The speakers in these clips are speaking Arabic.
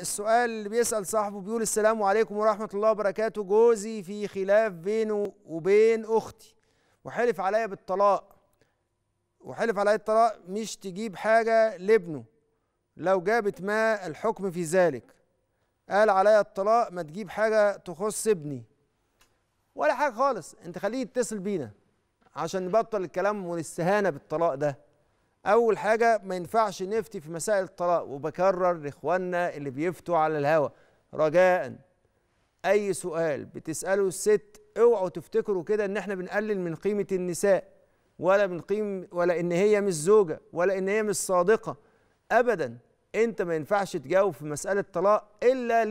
السؤال اللي بيسأل صاحبه بيقول السلام عليكم ورحمة الله وبركاته جوزي في خلاف بينه وبين أختي وحلف عليا بالطلاق وحلف عليا الطلاق مش تجيب حاجة لابنه لو جابت ما الحكم في ذلك قال عليا الطلاق ما تجيب حاجة تخص ابني ولا حاجة خالص انت خليه يتصل بينا عشان نبطل الكلام والاستهانة بالطلاق ده اول حاجه ما ينفعش نفتي في مسائل الطلاق وبكرر لاخواننا اللي بيفتوا على الهوا رجاء اي سؤال بتساله الست اوعوا تفتكروا كده ان احنا بنقلل من قيمه النساء ولا من قيم ولا ان هي مش زوجه ولا ان هي مش صادقه ابدا انت ما ينفعش تجاوب في مساله طلاق الا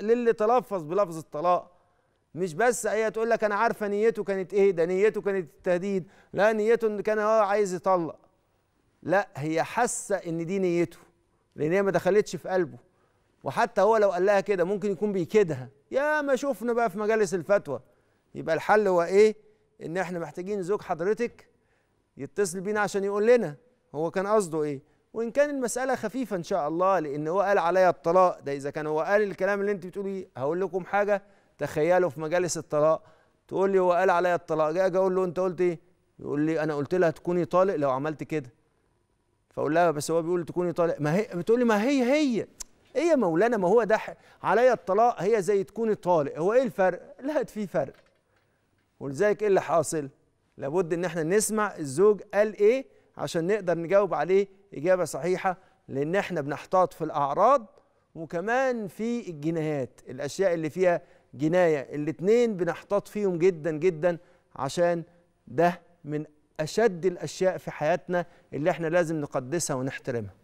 للي تلفظ بلفظ الطلاق مش بس هي تقول لك انا عارفه نيته كانت ايه ده نيته كانت التهديد لا نيته ان كان هو عايز يطلق لا هي حاسه ان دي نيته لان هي ما دخلتش في قلبه وحتى هو لو قال لها كده ممكن يكون بيكدها يا ما شفنا بقى في مجالس الفتوى يبقى الحل هو ايه ان احنا محتاجين زوج حضرتك يتصل بينا عشان يقول لنا هو كان قصده ايه وان كان المساله خفيفه ان شاء الله لان هو قال عليا الطلاق ده اذا كان هو قال الكلام اللي انت بتقوليه هقول لكم حاجه تخيلوا في مجالس الطلاق تقول لي هو قال عليا الطلاق جاي اقول له انت قلت ايه يقول لي انا قلت لها تكوني طالق لو عملت كده فاقول لها بس هو بيقول تكوني طالق ما هي بتقول لي ما هي هي ايه يا مولانا ما هو ده عليا الطلاق هي زي تكوني طالق هو ايه الفرق لا في فرق ولذلك ايه اللي حاصل لابد ان احنا نسمع الزوج قال ايه عشان نقدر نجاوب عليه اجابه صحيحه لان احنا بنحتاط في الاعراض وكمان في الجنايات الاشياء اللي فيها جنايه الاثنين بنحتاط فيهم جدا جدا عشان ده من أشد الأشياء في حياتنا اللي احنا لازم نقدسها ونحترمها